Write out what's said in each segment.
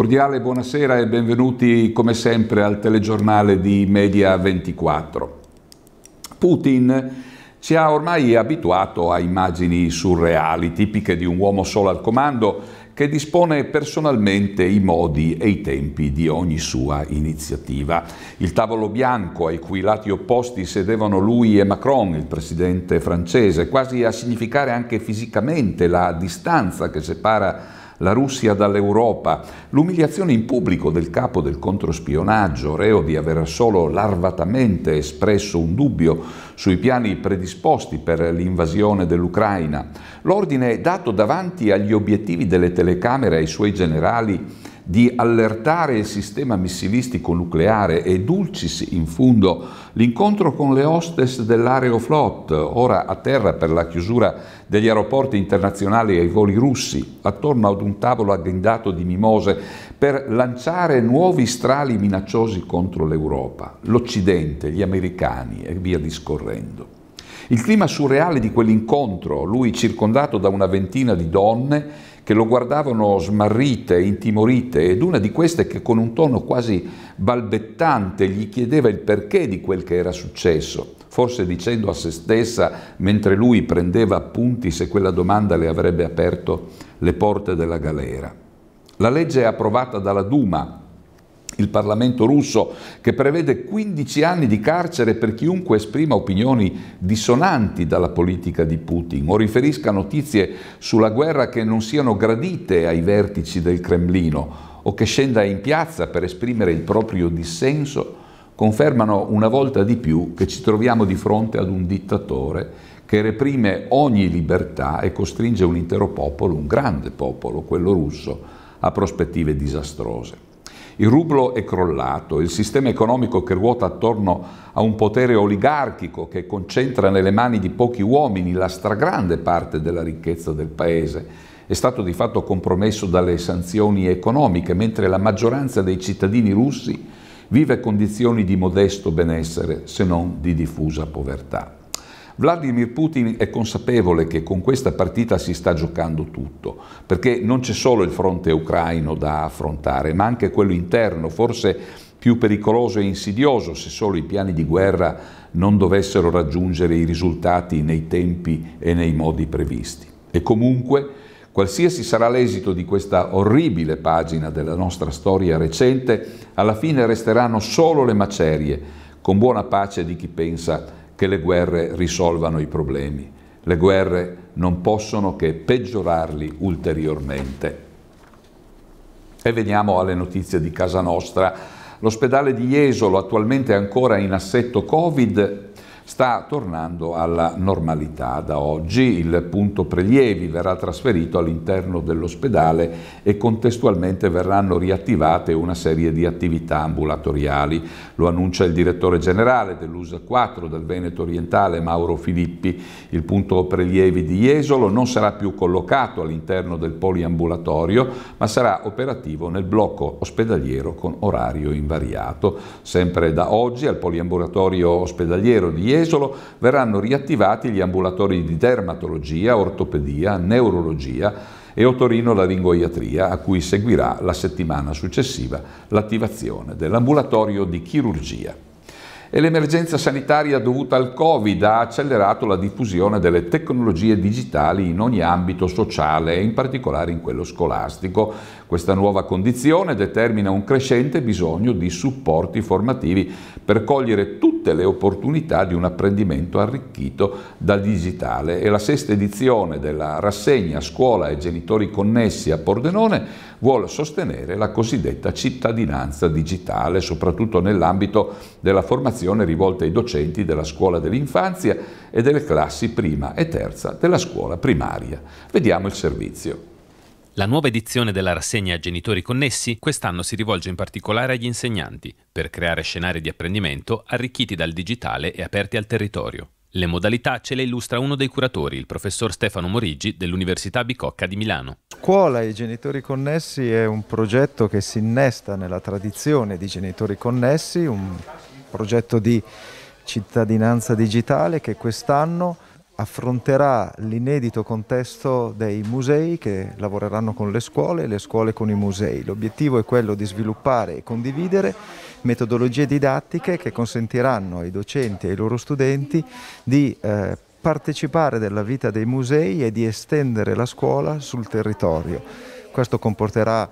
Cordiale buonasera e benvenuti come sempre al telegiornale di Media 24. Putin ci ha ormai abituato a immagini surreali, tipiche di un uomo solo al comando che dispone personalmente i modi e i tempi di ogni sua iniziativa. Il tavolo bianco ai cui lati opposti sedevano lui e Macron, il presidente francese, quasi a significare anche fisicamente la distanza che separa la Russia dall'Europa, l'umiliazione in pubblico del capo del controspionaggio, reo di aver solo larvatamente espresso un dubbio sui piani predisposti per l'invasione dell'Ucraina, l'ordine dato davanti agli obiettivi delle telecamere ai suoi generali di allertare il sistema missilistico nucleare e Dulcis in fundo l'incontro con le hostess dell'Aeroflot, ora a terra per la chiusura degli aeroporti internazionali ai voli russi, attorno ad un tavolo aggrindato di mimose per lanciare nuovi strali minacciosi contro l'Europa, l'Occidente, gli americani e via discorrendo. Il clima surreale di quell'incontro, lui circondato da una ventina di donne, che lo guardavano smarrite, intimorite, ed una di queste che con un tono quasi balbettante gli chiedeva il perché di quel che era successo, forse dicendo a se stessa, mentre lui prendeva appunti, se quella domanda le avrebbe aperto le porte della galera. La legge è approvata dalla Duma, il Parlamento russo, che prevede 15 anni di carcere per chiunque esprima opinioni dissonanti dalla politica di Putin o riferisca notizie sulla guerra che non siano gradite ai vertici del Cremlino o che scenda in piazza per esprimere il proprio dissenso, confermano una volta di più che ci troviamo di fronte ad un dittatore che reprime ogni libertà e costringe un intero popolo, un grande popolo, quello russo, a prospettive disastrose. Il rublo è crollato, il sistema economico che ruota attorno a un potere oligarchico che concentra nelle mani di pochi uomini la stragrande parte della ricchezza del paese è stato di fatto compromesso dalle sanzioni economiche, mentre la maggioranza dei cittadini russi vive condizioni di modesto benessere, se non di diffusa povertà. Vladimir Putin è consapevole che con questa partita si sta giocando tutto, perché non c'è solo il fronte ucraino da affrontare, ma anche quello interno, forse più pericoloso e insidioso se solo i piani di guerra non dovessero raggiungere i risultati nei tempi e nei modi previsti. E comunque, Qualsiasi sarà l'esito di questa orribile pagina della nostra storia recente, alla fine resteranno solo le macerie, con buona pace di chi pensa che le guerre risolvano i problemi. Le guerre non possono che peggiorarli ulteriormente. E veniamo alle notizie di casa nostra. L'ospedale di Jesolo, attualmente ancora in assetto Covid, sta tornando alla normalità da oggi. Il punto prelievi verrà trasferito all'interno dell'ospedale e contestualmente verranno riattivate una serie di attività ambulatoriali. Lo annuncia il direttore generale dell'USA 4 del Veneto orientale Mauro Filippi. Il punto prelievi di Jesolo non sarà più collocato all'interno del poliambulatorio ma sarà operativo nel blocco ospedaliero con orario invariato. Sempre da oggi al poliambulatorio ospedaliero di Jesolo Jesolo verranno riattivati gli ambulatori di dermatologia, ortopedia, neurologia e otorino-laringoiatria, a cui seguirà la settimana successiva l'attivazione dell'ambulatorio di chirurgia e l'emergenza sanitaria dovuta al Covid ha accelerato la diffusione delle tecnologie digitali in ogni ambito sociale e in particolare in quello scolastico. Questa nuova condizione determina un crescente bisogno di supporti formativi per cogliere tutte le opportunità di un apprendimento arricchito dal digitale e la sesta edizione della rassegna Scuola e genitori connessi a Pordenone vuole sostenere la cosiddetta cittadinanza digitale, soprattutto nell'ambito della formazione rivolta ai docenti della scuola dell'infanzia e delle classi prima e terza della scuola primaria. Vediamo il servizio. La nuova edizione della rassegna Genitori Connessi quest'anno si rivolge in particolare agli insegnanti per creare scenari di apprendimento arricchiti dal digitale e aperti al territorio. Le modalità ce le illustra uno dei curatori, il professor Stefano Morigi dell'Università Bicocca di Milano. Scuola e Genitori Connessi è un progetto che si innesta nella tradizione di Genitori Connessi, un progetto di cittadinanza digitale che quest'anno affronterà l'inedito contesto dei musei che lavoreranno con le scuole e le scuole con i musei. L'obiettivo è quello di sviluppare e condividere metodologie didattiche che consentiranno ai docenti e ai loro studenti di eh, partecipare della vita dei musei e di estendere la scuola sul territorio. Questo comporterà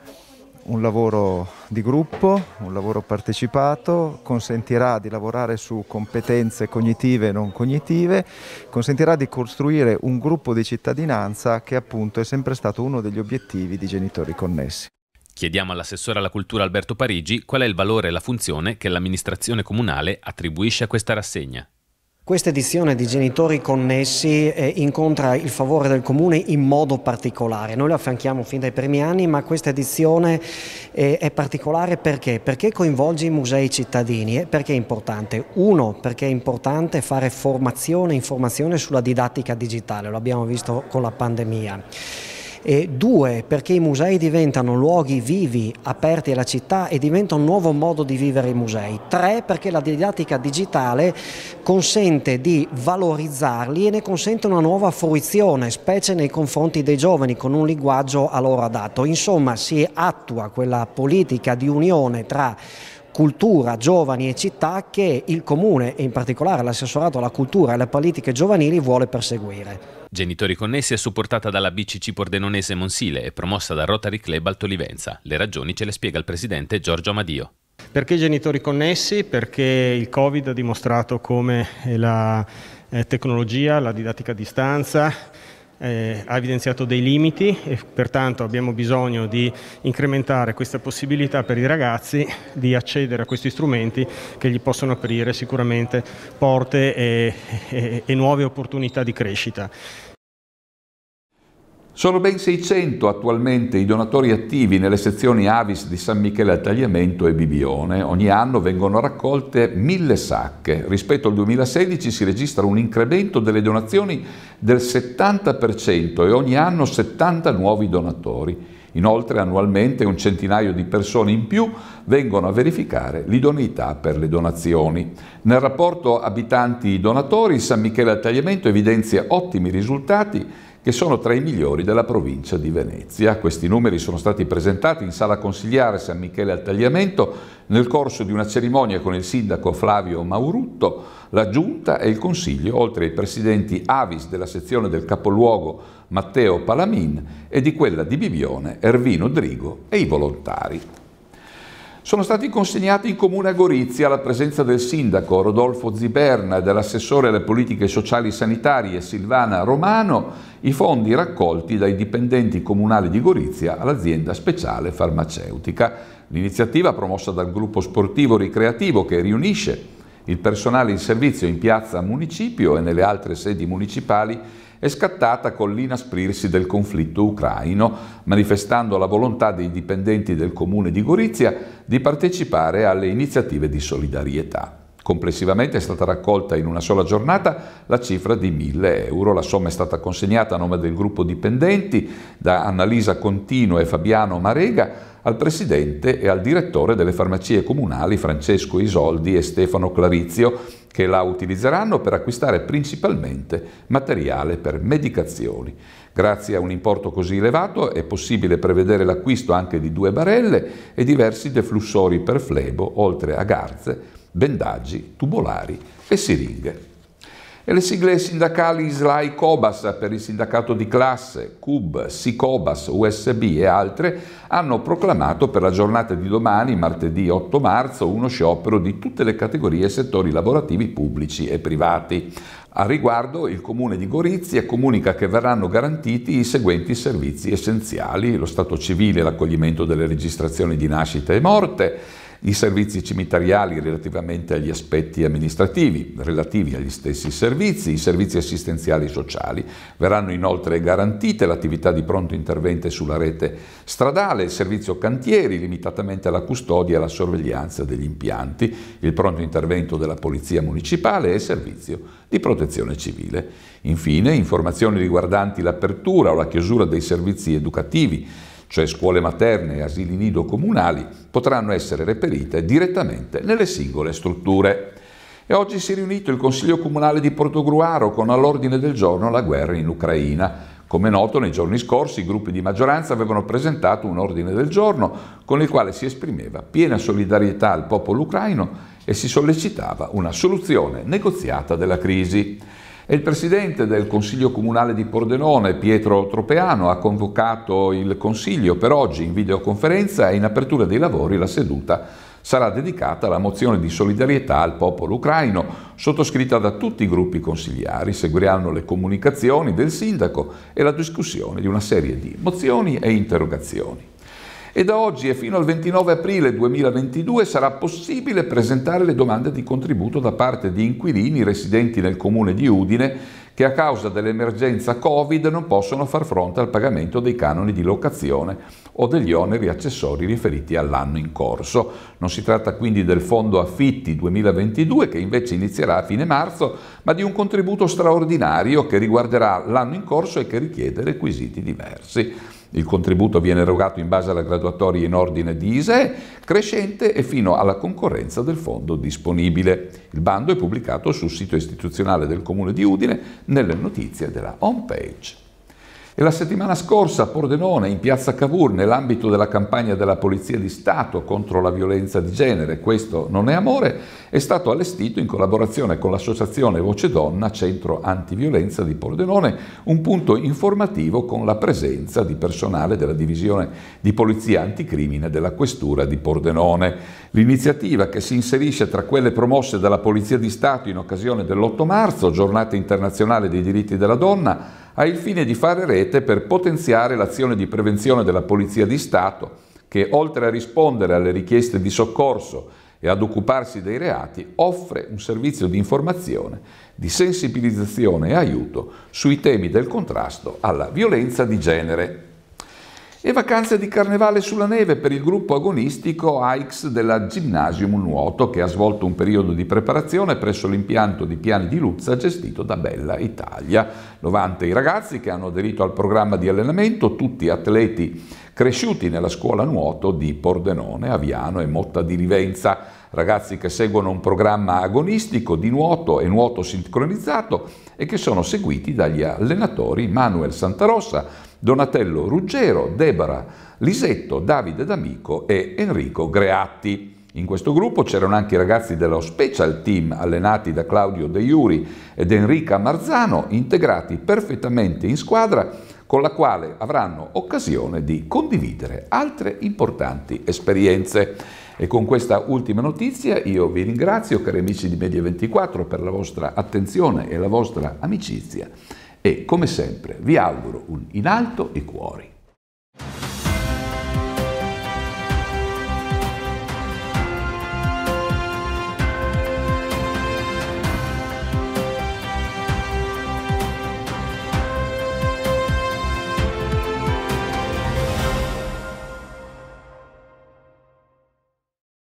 un lavoro di gruppo, un lavoro partecipato, consentirà di lavorare su competenze cognitive e non cognitive, consentirà di costruire un gruppo di cittadinanza che appunto è sempre stato uno degli obiettivi di Genitori Connessi. Chiediamo all'assessore alla cultura Alberto Parigi qual è il valore e la funzione che l'amministrazione comunale attribuisce a questa rassegna. Questa edizione di Genitori Connessi eh, incontra il favore del Comune in modo particolare. Noi la affianchiamo fin dai primi anni, ma questa edizione eh, è particolare perché? Perché coinvolge i musei cittadini e perché è importante? Uno, perché è importante fare formazione e informazione sulla didattica digitale, lo abbiamo visto con la pandemia e due perché i musei diventano luoghi vivi, aperti alla città e diventa un nuovo modo di vivere i musei, tre perché la didattica digitale consente di valorizzarli e ne consente una nuova fruizione, specie nei confronti dei giovani con un linguaggio a loro adatto. Insomma si attua quella politica di unione tra cultura, giovani e città che il Comune e in particolare l'assessorato alla cultura e alle politiche giovanili vuole perseguire. Genitori Connessi è supportata dalla BCC Pordenonese Monsile e promossa dal Rotary Club Altolivenza. Le ragioni ce le spiega il presidente Giorgio Amadio. Perché genitori connessi? Perché il Covid ha dimostrato come la eh, tecnologia, la didattica a distanza eh, ha evidenziato dei limiti e pertanto abbiamo bisogno di incrementare questa possibilità per i ragazzi di accedere a questi strumenti che gli possono aprire sicuramente porte e, e, e nuove opportunità di crescita. Sono ben 600 attualmente i donatori attivi nelle sezioni Avis di San Michele al Tagliamento e Bibione. Ogni anno vengono raccolte mille sacche. Rispetto al 2016 si registra un incremento delle donazioni del 70% e ogni anno 70 nuovi donatori. Inoltre annualmente un centinaio di persone in più vengono a verificare l'idoneità per le donazioni. Nel rapporto abitanti-donatori San Michele al Tagliamento evidenzia ottimi risultati che sono tra i migliori della provincia di Venezia. Questi numeri sono stati presentati in sala consigliare San Michele al Tagliamento nel corso di una cerimonia con il sindaco Flavio Maurutto, la giunta e il consiglio, oltre ai presidenti Avis della sezione del capoluogo Matteo Palamin e di quella di Bibione Ervino Drigo e i volontari sono stati consegnati in comune a Gorizia alla presenza del sindaco Rodolfo Ziberna e dell'assessore alle politiche sociali sanitarie Silvana Romano i fondi raccolti dai dipendenti comunali di Gorizia all'azienda speciale farmaceutica. L'iniziativa promossa dal gruppo sportivo ricreativo che riunisce il personale in servizio in piazza Municipio e nelle altre sedi municipali è scattata con l'inasprirsi del conflitto ucraino, manifestando la volontà dei dipendenti del comune di Gorizia di partecipare alle iniziative di solidarietà. Complessivamente è stata raccolta in una sola giornata la cifra di 1000 euro. La somma è stata consegnata a nome del gruppo dipendenti da Annalisa Contino e Fabiano Marega al presidente e al direttore delle farmacie comunali Francesco Isoldi e Stefano Clarizio, che la utilizzeranno per acquistare principalmente materiale per medicazioni. Grazie a un importo così elevato è possibile prevedere l'acquisto anche di due barelle e diversi deflussori per flebo, oltre a garze bendaggi, tubolari e siringhe. E le sigle sindacali ISLAI COBAS per il sindacato di classe, CUB, SICOBAS, USB e altre hanno proclamato per la giornata di domani, martedì 8 marzo, uno sciopero di tutte le categorie e settori lavorativi pubblici e privati. A riguardo, il Comune di Gorizia comunica che verranno garantiti i seguenti servizi essenziali, lo stato civile e l'accoglimento delle registrazioni di nascita e morte, i servizi cimiteriali relativamente agli aspetti amministrativi relativi agli stessi servizi, i servizi assistenziali sociali. Verranno inoltre garantite l'attività di pronto intervento sulla rete stradale, il servizio cantieri limitatamente alla custodia e alla sorveglianza degli impianti, il pronto intervento della Polizia Municipale e il servizio di protezione civile. Infine, informazioni riguardanti l'apertura o la chiusura dei servizi educativi cioè scuole materne e asili nido comunali, potranno essere reperite direttamente nelle singole strutture. E oggi si è riunito il Consiglio Comunale di Portogruaro con all'ordine del giorno la guerra in Ucraina. Come noto, nei giorni scorsi i gruppi di maggioranza avevano presentato un ordine del giorno con il quale si esprimeva piena solidarietà al popolo ucraino e si sollecitava una soluzione negoziata della crisi. E il presidente del Consiglio Comunale di Pordenone, Pietro Tropeano, ha convocato il Consiglio per oggi in videoconferenza e in apertura dei lavori la seduta sarà dedicata alla mozione di solidarietà al popolo ucraino, sottoscritta da tutti i gruppi consigliari. Seguiranno le comunicazioni del sindaco e la discussione di una serie di mozioni e interrogazioni e da oggi e fino al 29 aprile 2022 sarà possibile presentare le domande di contributo da parte di inquilini residenti nel comune di Udine che a causa dell'emergenza Covid non possono far fronte al pagamento dei canoni di locazione o degli oneri accessori riferiti all'anno in corso. Non si tratta quindi del fondo affitti 2022 che invece inizierà a fine marzo, ma di un contributo straordinario che riguarderà l'anno in corso e che richiede requisiti diversi il contributo viene erogato in base alla graduatoria in ordine di ISEE, crescente e fino alla concorrenza del fondo disponibile. Il bando è pubblicato sul sito istituzionale del Comune di Udine nelle notizie della homepage. E la settimana scorsa a Pordenone, in piazza Cavour, nell'ambito della campagna della Polizia di Stato contro la violenza di genere, questo non è amore, è stato allestito in collaborazione con l'associazione Voce Donna Centro Antiviolenza di Pordenone un punto informativo con la presenza di personale della divisione di polizia anticrimine della Questura di Pordenone. L'iniziativa che si inserisce tra quelle promosse dalla Polizia di Stato in occasione dell'8 marzo, giornata internazionale dei diritti della donna, ha il fine di fare rete per potenziare l'azione di prevenzione della Polizia di Stato che, oltre a rispondere alle richieste di soccorso e ad occuparsi dei reati, offre un servizio di informazione, di sensibilizzazione e aiuto sui temi del contrasto alla violenza di genere e vacanze di carnevale sulla neve per il gruppo agonistico AIX della Gymnasium Nuoto che ha svolto un periodo di preparazione presso l'impianto di Piani di Luzza gestito da Bella Italia. 90 i ragazzi che hanno aderito al programma di allenamento, tutti atleti cresciuti nella scuola nuoto di Pordenone, Aviano e Motta di Rivenza ragazzi che seguono un programma agonistico di nuoto e nuoto sincronizzato e che sono seguiti dagli allenatori Manuel Santarossa, Donatello Ruggero, Debora Lisetto, Davide D'Amico e Enrico Greatti. In questo gruppo c'erano anche i ragazzi dello special team allenati da Claudio De Iuri ed Enrica Marzano, integrati perfettamente in squadra con la quale avranno occasione di condividere altre importanti esperienze. E con questa ultima notizia io vi ringrazio, cari amici di Media24, per la vostra attenzione e la vostra amicizia e come sempre vi auguro un in alto i cuori.